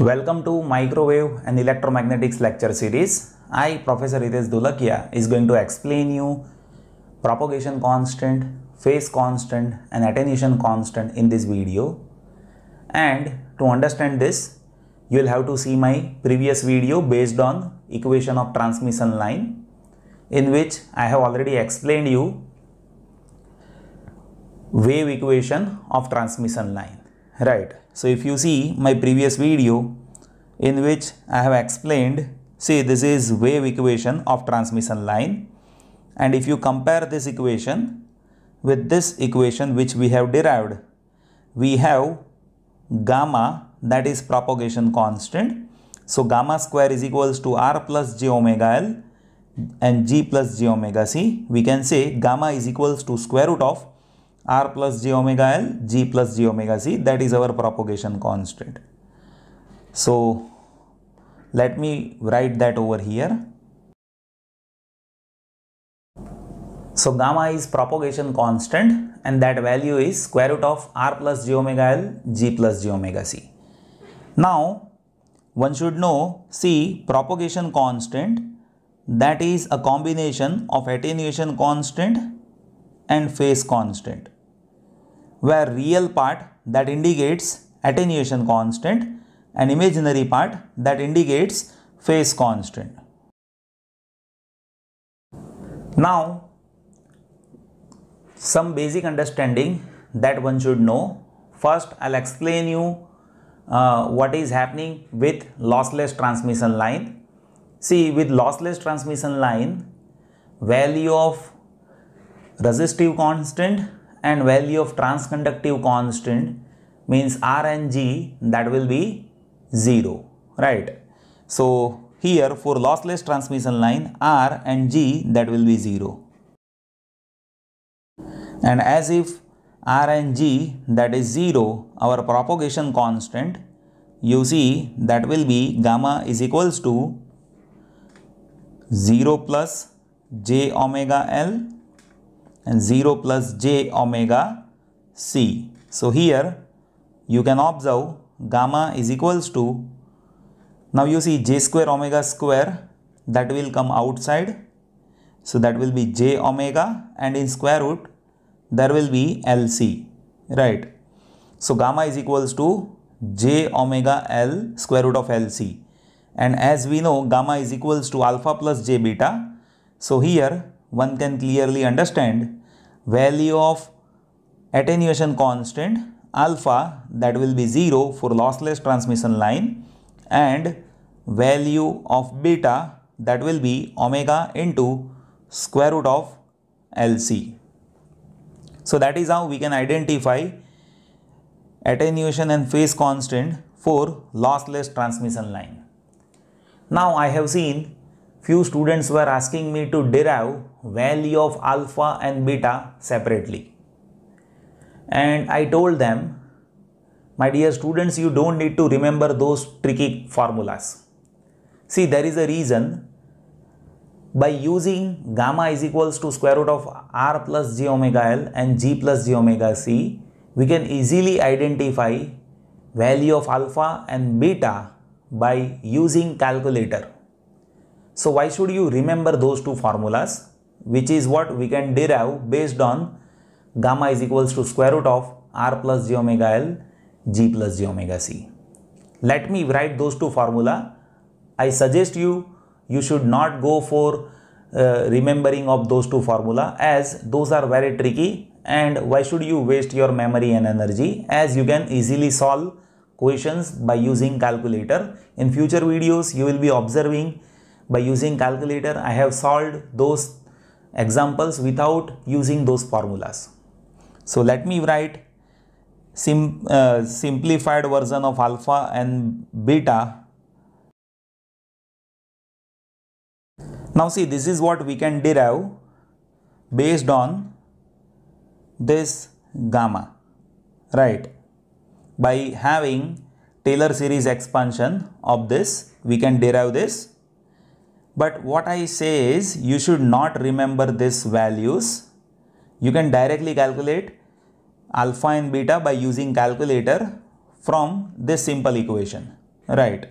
Welcome to Microwave and Electromagnetics lecture series. I, Professor Ritesh Dulakia, is going to explain you propagation constant, phase constant and attenuation constant in this video. And to understand this, you will have to see my previous video based on equation of transmission line in which I have already explained you wave equation of transmission line right so if you see my previous video in which I have explained see this is wave equation of transmission line and if you compare this equation with this equation which we have derived we have gamma that is propagation constant so gamma square is equals to r plus j omega l and g plus j omega c we can say gamma is equals to square root of r plus j omega l, g plus j omega c. That is our propagation constant. So let me write that over here. So gamma is propagation constant and that value is square root of r plus j omega l, g plus j omega c. Now one should know, see propagation constant that is a combination of attenuation constant and phase constant where real part that indicates attenuation constant and imaginary part that indicates phase constant. Now some basic understanding that one should know. First I'll explain you uh, what is happening with lossless transmission line. See with lossless transmission line value of resistive constant and value of transconductive constant means R and G that will be 0 right. So here for lossless transmission line R and G that will be 0 and as if R and G that is 0 our propagation constant you see that will be gamma is equals to 0 plus j omega l and 0 plus j omega c. So here you can observe gamma is equals to now you see j square omega square that will come outside. So that will be j omega and in square root there will be LC right. So gamma is equals to j omega L square root of LC and as we know gamma is equals to alpha plus j beta. So here one can clearly understand value of attenuation constant alpha that will be 0 for lossless transmission line and value of beta that will be omega into square root of LC. So that is how we can identify attenuation and phase constant for lossless transmission line. Now I have seen few students were asking me to derive value of alpha and beta separately. And I told them, my dear students, you don't need to remember those tricky formulas. See, there is a reason by using gamma is equals to square root of r plus g omega l and g plus g omega c, we can easily identify value of alpha and beta by using calculator. So why should you remember those two formulas which is what we can derive based on gamma is equals to square root of r plus g omega l g plus g omega c. Let me write those two formula. I suggest you you should not go for uh, remembering of those two formula as those are very tricky and why should you waste your memory and energy as you can easily solve questions by using calculator. In future videos you will be observing by using calculator I have solved those examples without using those formulas. So let me write sim, uh, simplified version of alpha and beta. Now see this is what we can derive based on this gamma right by having Taylor series expansion of this we can derive this but what I say is you should not remember these values. You can directly calculate alpha and beta by using calculator from this simple equation, right?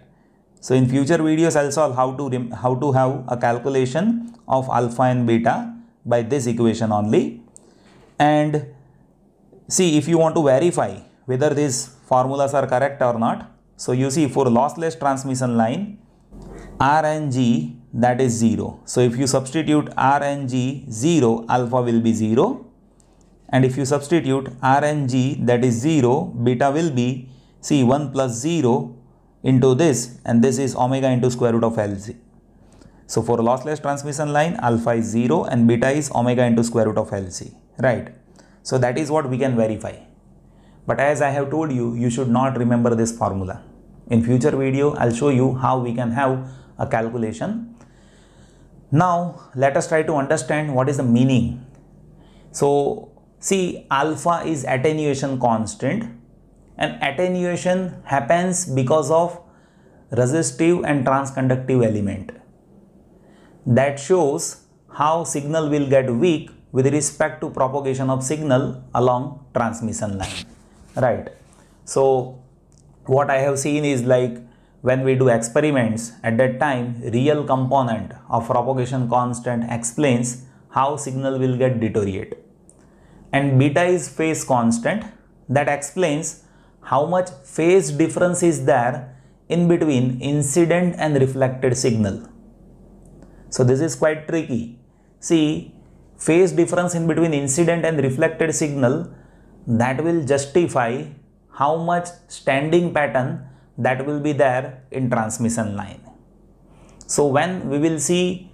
So in future videos, I'll solve how to, how to have a calculation of alpha and beta by this equation only. And see if you want to verify whether these formulas are correct or not. So you see for lossless transmission line, R and G that is 0. So if you substitute R and G 0 alpha will be 0 and if you substitute R and G that is 0 beta will be see 1 plus 0 into this and this is omega into square root of LC. So for lossless transmission line alpha is 0 and beta is omega into square root of LC right. So that is what we can verify. But as I have told you you should not remember this formula. In future video I'll show you how we can have a calculation now let us try to understand what is the meaning. So see alpha is attenuation constant and attenuation happens because of resistive and transconductive element. That shows how signal will get weak with respect to propagation of signal along transmission line. Right. So what I have seen is like when we do experiments at that time real component of propagation constant explains how signal will get deteriorate and beta is phase constant that explains how much phase difference is there in between incident and reflected signal. So this is quite tricky. See phase difference in between incident and reflected signal that will justify how much standing pattern that will be there in transmission line. So when we will see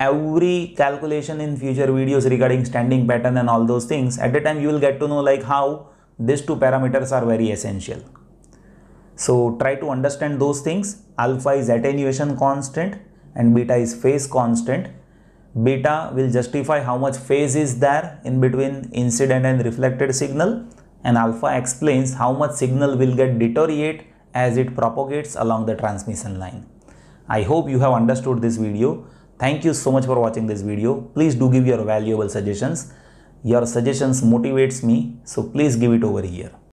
every calculation in future videos regarding standing pattern and all those things, at the time you will get to know like how these two parameters are very essential. So try to understand those things. Alpha is attenuation constant and beta is phase constant. Beta will justify how much phase is there in between incident and reflected signal and alpha explains how much signal will get deteriorate as it propagates along the transmission line. I hope you have understood this video. Thank you so much for watching this video. Please do give your valuable suggestions. Your suggestions motivates me, so please give it over here.